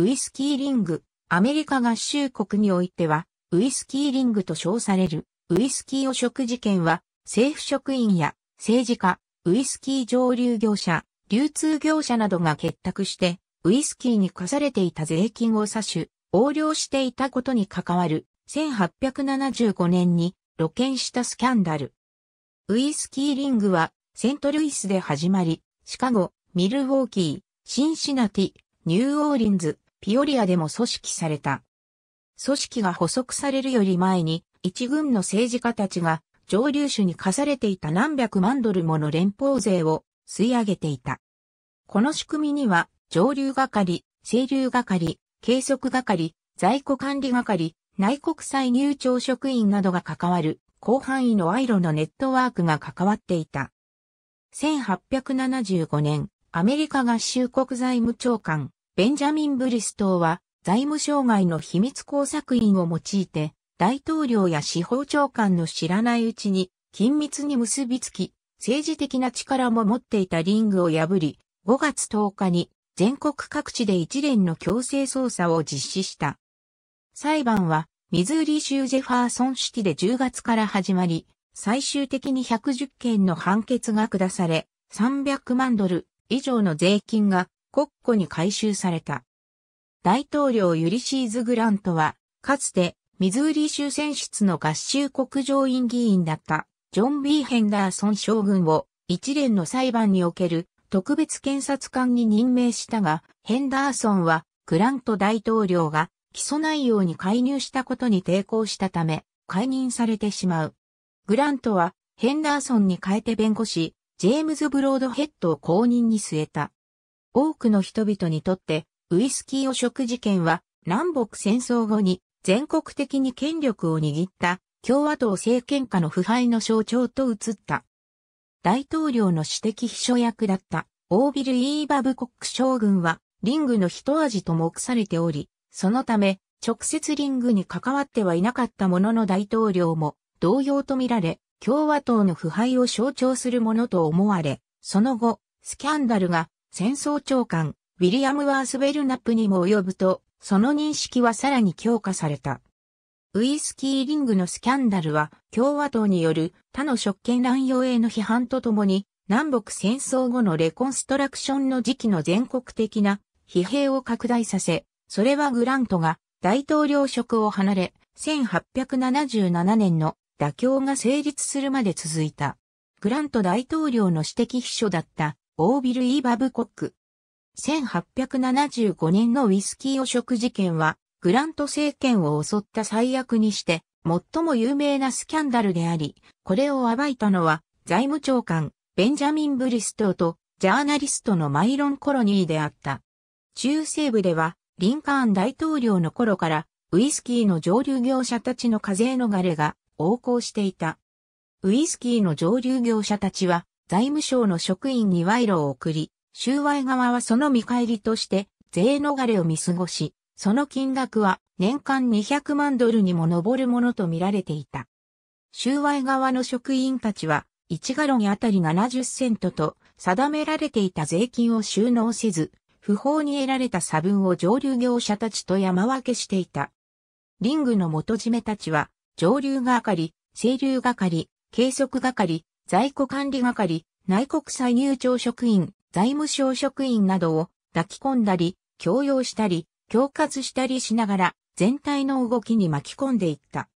ウイスキーリング、アメリカ合衆国においては、ウイスキーリングと称される、ウイスキー汚職事件は、政府職員や政治家、ウイスキー上流業者、流通業者などが結託して、ウイスキーに課されていた税金を差し、横領していたことに関わる、1875年に露見したスキャンダル。ウイスキーリングは、セントルイスで始まり、シカゴ、ミルウォーキー、シンシナティ、ニューオーリンズ、ピオリアでも組織された。組織が捕捉されるより前に、一軍の政治家たちが上流種に課されていた何百万ドルもの連邦税を吸い上げていた。この仕組みには、上流係、清流係、計測係、在庫管理係、内国際入庁職員などが関わる広範囲の賄賂のネットワークが関わっていた。1875年、アメリカ合衆国財務長官、ベンジャミン・ブリストーは財務障害の秘密工作員を用いて大統領や司法長官の知らないうちに緊密に結びつき政治的な力も持っていたリングを破り5月10日に全国各地で一連の強制捜査を実施した。裁判はミズーリ州ジェファーソンシティで10月から始まり、最終的に110件の判決が下され、300万ドル以上の税金が国庫に回収された。大統領ユリシーズ・グラントは、かつて、ミズーリ州選出の合衆国上院議員だった、ジョン・ー・ヘンダーソン将軍を、一連の裁判における特別検察官に任命したが、ヘンダーソンは、グラント大統領が起訴内容に介入したことに抵抗したため、解任されてしまう。グラントは、ヘンダーソンに代えて弁護士、ジェームズ・ブロードヘッドを公認に据えた。多くの人々にとって、ウイスキー汚職事件は、南北戦争後に全国的に権力を握った共和党政権下の腐敗の象徴と移った。大統領の私的秘書役だったオービル・イーバブコック将軍はリングの一味と目されており、そのため直接リングに関わってはいなかったものの大統領も同様とみられ、共和党の腐敗を象徴するものと思われ、その後、スキャンダルが戦争長官、ウィリアム・ワースベルナップにも及ぶと、その認識はさらに強化された。ウイスキーリングのスキャンダルは共和党による他の職権乱用への批判とともに南北戦争後のレコンストラクションの時期の全国的な疲弊を拡大させ、それはグラントが大統領職を離れ、1877年の妥協が成立するまで続いた。グラント大統領の指摘秘書だったオービル・イー・バブコック。1875年のウィスキー汚職事件は、グラント政権を襲った最悪にして、最も有名なスキャンダルであり、これを暴いたのは、財務長官、ベンジャミン・ブリストーと、ジャーナリストのマイロン・コロニーであった。中西部では、リンカーン大統領の頃から、ウイスキーの上流業者たちの課税逃れが横行していた。ウイスキーの上流業者たちは、財務省の職員に賄賂を送り、収賄側はその見返りとして税逃れを見過ごし、その金額は年間200万ドルにも上るものと見られていた。収賄側の職員たちは、1ガロンあたり70セントと定められていた税金を収納せず、不法に得られた差分を上流業者たちと山分けしていた。リングの元締めたちは、上流係、清流係、計測係、在庫管理係、内国歳入庁職員、財務省職員などを抱き込んだり、強要したり、恐喝したりしながら、全体の動きに巻き込んでいった。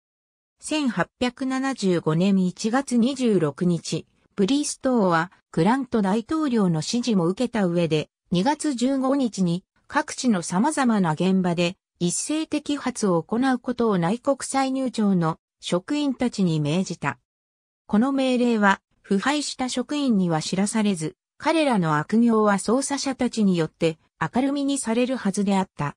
1875年1月26日、プリーストーは、クラント大統領の指示も受けた上で、2月15日に各地の様々な現場で一斉摘発を行うことを内国歳入庁の職員たちに命じた。この命令は腐敗した職員には知らされず、彼らの悪行は捜査者たちによって明るみにされるはずであった。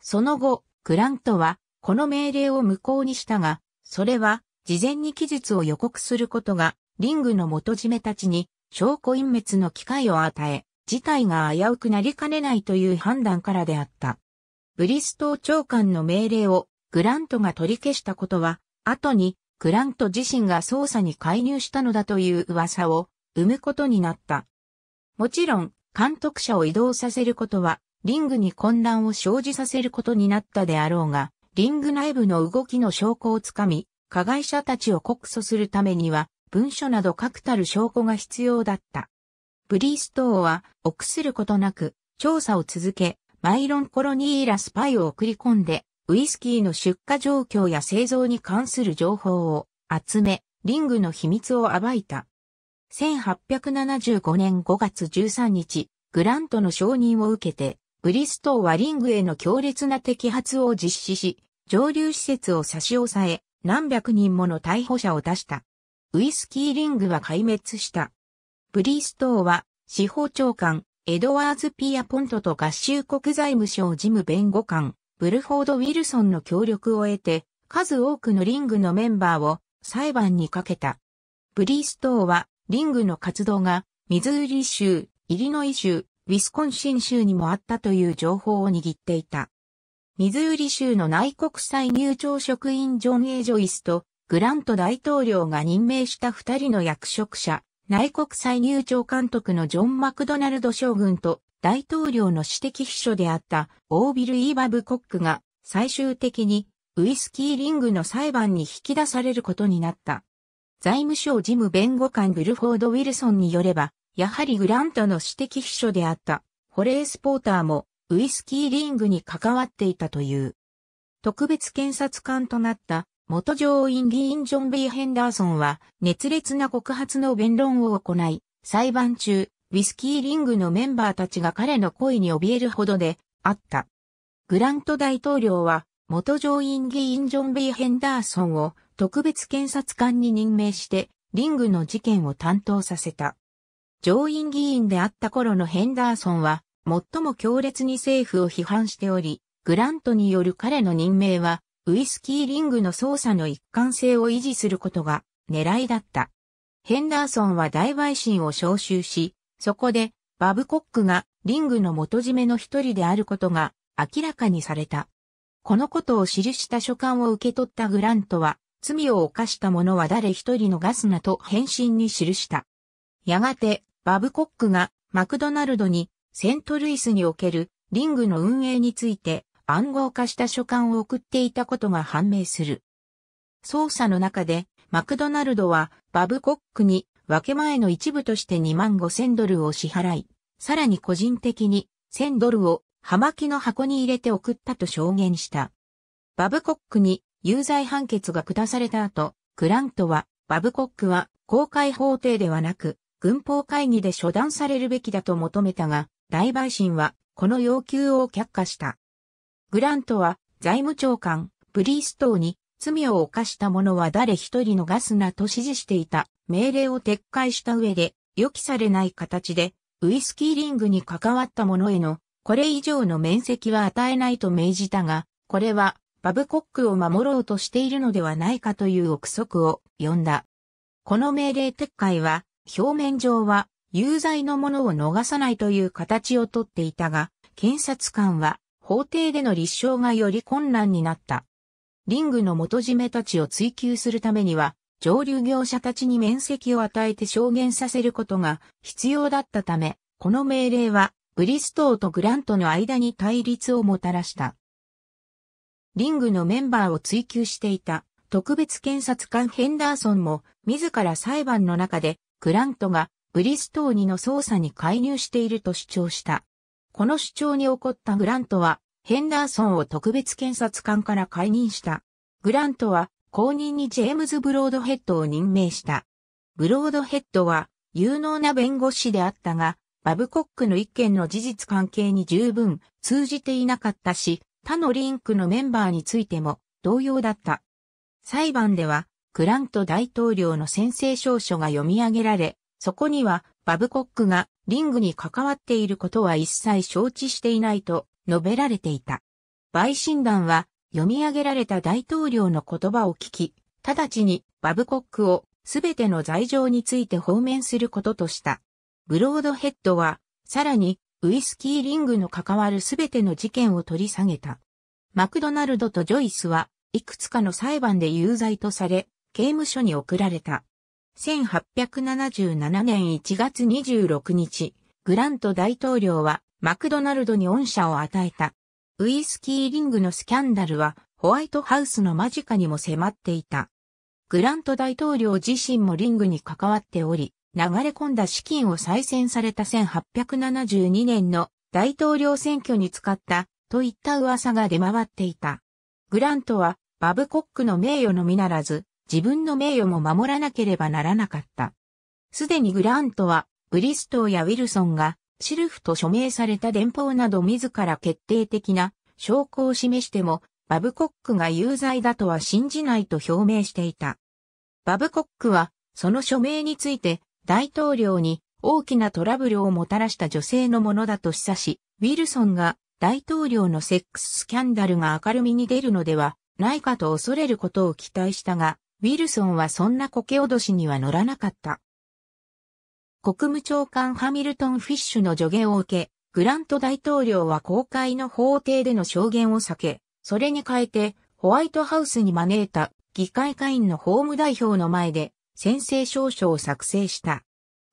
その後、グラントは、この命令を無効にしたが、それは、事前に期日を予告することが、リングの元締めたちに、証拠隠滅の機会を与え、事態が危うくなりかねないという判断からであった。ブリストー長官の命令を、グラントが取り消したことは、後に、グラント自身が捜査に介入したのだという噂を生むことになった。もちろん、監督者を移動させることは、リングに混乱を生じさせることになったであろうが、リング内部の動きの証拠をつかみ、加害者たちを告訴するためには、文書など確たる証拠が必要だった。ブリーストーは、臆することなく、調査を続け、マイロンコロニーらスパイを送り込んで、ウイスキーの出荷状況や製造に関する情報を集め、リングの秘密を暴いた。1875年5月13日、グラントの承認を受けて、ブリストーはリングへの強烈な摘発を実施し、上流施設を差し押さえ、何百人もの逮捕者を出した。ウイスキーリングは壊滅した。ブリストーは、司法長官、エドワーズ・ピアポントと合衆国財務省事務弁護官、ブルフォード・ウィルソンの協力を得て、数多くのリングのメンバーを裁判にかけた。ブリーストーは、リングの活動が、ミズーリ州、イリノイ州、ウィスコンシン州にもあったという情報を握っていた。ミズーリ州の内国際入庁職員ジョン・エイジョイスとグラント大統領が任命した二人の役職者、内国際入庁監督のジョン・マクドナルド将軍と大統領の私的秘書であったオービル・イーバブ・コックが最終的にウイスキーリングの裁判に引き出されることになった。財務省事務弁護官グルフォード・ウィルソンによれば、やはりグラントの私的秘書であったホレース・ポーターもウイスキーリングに関わっていたという。特別検察官となった元上院議員ジョン・ B・ ヘンダーソンは熱烈な告発の弁論を行い、裁判中、ウィスキーリングのメンバーたちが彼の恋に怯えるほどであった。グラント大統領は、元上院議員ジョン・ B・ ヘンダーソンを特別検察官に任命して、リングの事件を担当させた。上院議員であった頃のヘンダーソンは、最も強烈に政府を批判しており、グラントによる彼の任命は、ウィスキーリングの捜査の一貫性を維持することが狙いだった。ヘンダーソンは大陪審を招集し、そこで、バブコックがリングの元締めの一人であることが明らかにされた。このことを記した書簡を受け取ったグラントは、罪を犯した者は誰一人のガスなと返信に記した。やがて、バブコックがマクドナルドにセントルイスにおけるリングの運営について暗号化した書簡を送っていたことが判明する。捜査の中で、マクドナルドはバブコックに分け前の一部として2万5千ドルを支払い、さらに個人的に1000ドルを葉巻の箱に入れて送ったと証言した。バブコックに有罪判決が下された後、グラントは、バブコックは公開法廷ではなく、軍法会議で処断されるべきだと求めたが、大陪審はこの要求を却下した。グラントは財務長官、ブリーストーに罪を犯した者は誰一人のガスなと指示していた命令を撤回した上で、予期されない形で、ウイスキーリングに関わった者への、これ以上の面積は与えないと命じたが、これは、バブコックを守ろうとしているのではないかという憶測を呼んだ。この命令撤回は、表面上は、有罪のものを逃さないという形をとっていたが、検察官は、法廷での立証がより困難になった。リングの元締めたちを追求するためには、上流業者たちに面積を与えて証言させることが必要だったため、この命令はブリストーとグラントの間に対立をもたらした。リングのメンバーを追求していた特別検察官ヘンダーソンも自ら裁判の中でグラントがブリストーニの捜査に介入していると主張した。この主張に起こったグラントはヘンダーソンを特別検察官から解任した。グラントは後任にジェームズ・ブロードヘッドを任命した。ブロードヘッドは有能な弁護士であったが、バブコックの一件の事実関係に十分通じていなかったし、他のリンクのメンバーについても同様だった。裁判では、クラント大統領の宣誓証書が読み上げられ、そこにはバブコックがリングに関わっていることは一切承知していないと述べられていた。陪審団は読み上げられた大統領の言葉を聞き、直ちにバブコックをすべての罪状について放免することとした。ブロードヘッドは、さらにウイスキーリングの関わるすべての事件を取り下げた。マクドナルドとジョイスはいくつかの裁判で有罪とされ、刑務所に送られた。1877年1月26日、グラント大統領はマクドナルドに恩赦を与えた。ウイスキーリングのスキャンダルはホワイトハウスの間近にも迫っていた。グラント大統領自身もリングに関わっており、流れ込んだ資金を再選された1872年の大統領選挙に使ったといった噂が出回っていた。グラントはバブコックの名誉のみならず、自分の名誉も守らなければならなかった。すでにグラントはブリストーやウィルソンがシルフと署名された電報など自ら決定的な証拠を示しても、バブコックが有罪だとは信じないと表明していた。バブコックは、その署名について、大統領に大きなトラブルをもたらした女性のものだと示唆し、ウィルソンが大統領のセックススキャンダルが明るみに出るのではないかと恐れることを期待したが、ウィルソンはそんなコケ脅しには乗らなかった。国務長官ハミルトン・フィッシュの助言を受け、グラント大統領は公開の法廷での証言を避け、それに変えてホワイトハウスに招いた議会会員の法務代表の前で宣誓証書を作成した。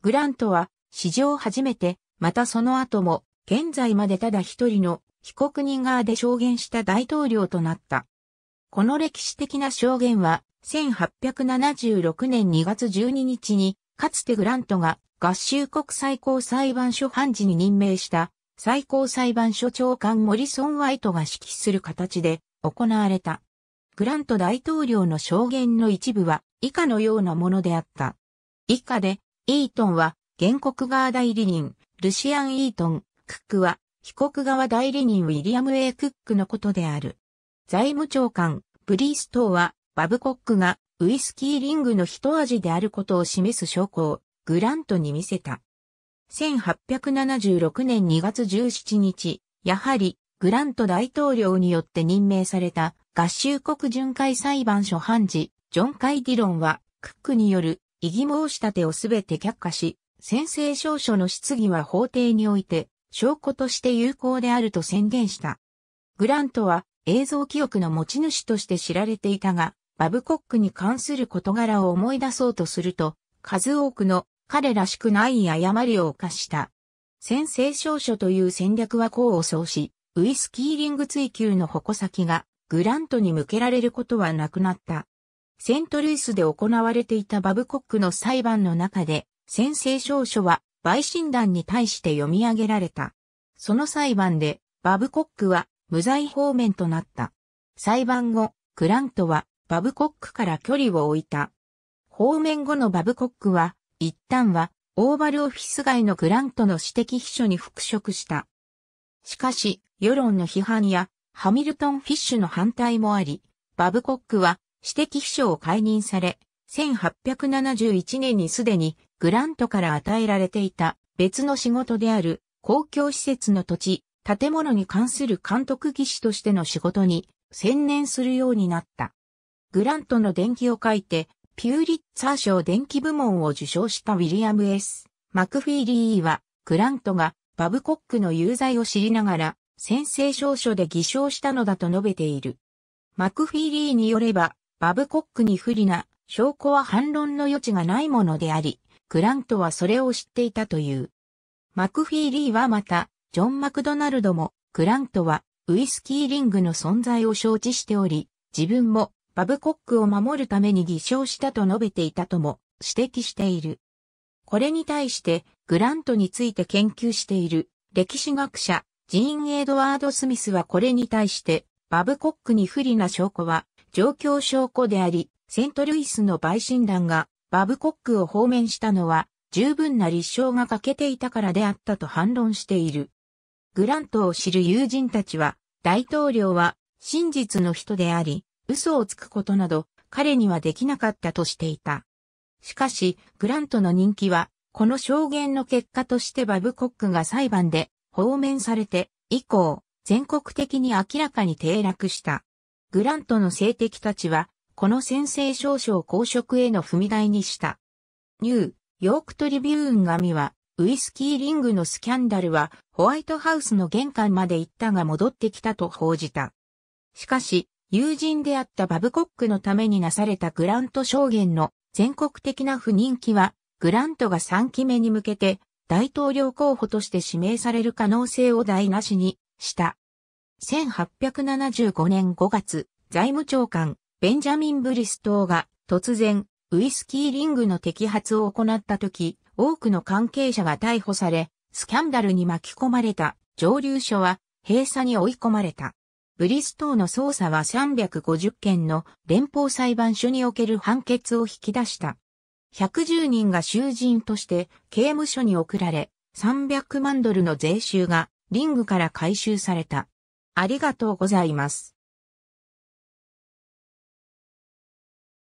グラントは史上初めて、またその後も、現在までただ一人の被告人側で証言した大統領となった。この歴史的な証言は、1876年2月12日に、かつてグラントが合衆国最高裁判所判事に任命した最高裁判所長官モリソン・ワイトが指揮する形で行われた。グラント大統領の証言の一部は以下のようなものであった。以下で、イートンは原告側代理人、ルシアン・イートン、クックは被告側代理人ウィリアム・エ A・ クックのことである。財務長官、ブリーストーはバブコックがウイスキーリングの一味であることを示す証拠をグラントに見せた。1876年2月17日、やはりグラント大統領によって任命された合衆国巡回裁判所判事、ジョン・カイ・ディロンは、クックによる異議申し立てをすべて却下し、宣誓証書の質疑は法廷において証拠として有効であると宣言した。グラントは映像記憶の持ち主として知られていたが、バブコックに関する事柄を思い出そうとすると、数多くの彼らしくない誤りを犯した。先制証書という戦略は功を奏し、ウィスキーリング追求の矛先がグラントに向けられることはなくなった。セントルイスで行われていたバブコックの裁判の中で、先制証書は陪審団に対して読み上げられた。その裁判で、バブコックは無罪方面となった。裁判後、グラントはバブコックから距離を置いた。方面後のバブコックは一旦は、オーバルオフィス街のグラントの私的秘書に復職した。しかし、世論の批判や、ハミルトン・フィッシュの反対もあり、バブコックは、私的秘書を解任され、1871年にすでに、グラントから与えられていた、別の仕事である、公共施設の土地、建物に関する監督技師としての仕事に、専念するようになった。グラントの伝記を書いて、ピューリッツァー賞電気部門を受賞したウィリアム S。マクフィーリーは、グラントがバブコックの有罪を知りながら、宣誓証書で偽証したのだと述べている。マクフィーリーによれば、バブコックに不利な証拠は反論の余地がないものであり、グラントはそれを知っていたという。マクフィーリーはまた、ジョン・マクドナルドも、グラントはウイスキーリングの存在を承知しており、自分もバブコックを守るために偽証したと述べていたとも指摘している。これに対してグラントについて研究している歴史学者ジーン・エドワード・スミスはこれに対してバブコックに不利な証拠は状況証拠であり、セントルイスの陪審団がバブコックを放免したのは十分な立証が欠けていたからであったと反論している。グラントを知る友人たちは、大統領は真実の人であり、嘘をつくことなど彼にはできなかったとしていた。しかし、グラントの人気は、この証言の結果としてバブコックが裁判で放免されて、以降、全国的に明らかに低落した。グラントの政敵たちは、この先制少々公職への踏み台にした。ニュー、ヨークトリビューン紙は、ウイスキーリングのスキャンダルはホワイトハウスの玄関まで行ったが戻ってきたと報じた。しかし、友人であったバブコックのためになされたグラント証言の全国的な不人気は、グラントが3期目に向けて大統領候補として指名される可能性を台無しにした。1875年5月、財務長官、ベンジャミン・ブリストーが突然、ウイスキーリングの摘発を行った時、多くの関係者が逮捕され、スキャンダルに巻き込まれた上流所は閉鎖に追い込まれた。ブリストーの捜査は350件の連邦裁判所における判決を引き出した。110人が囚人として刑務所に送られ、300万ドルの税収がリングから回収された。ありがとうございます。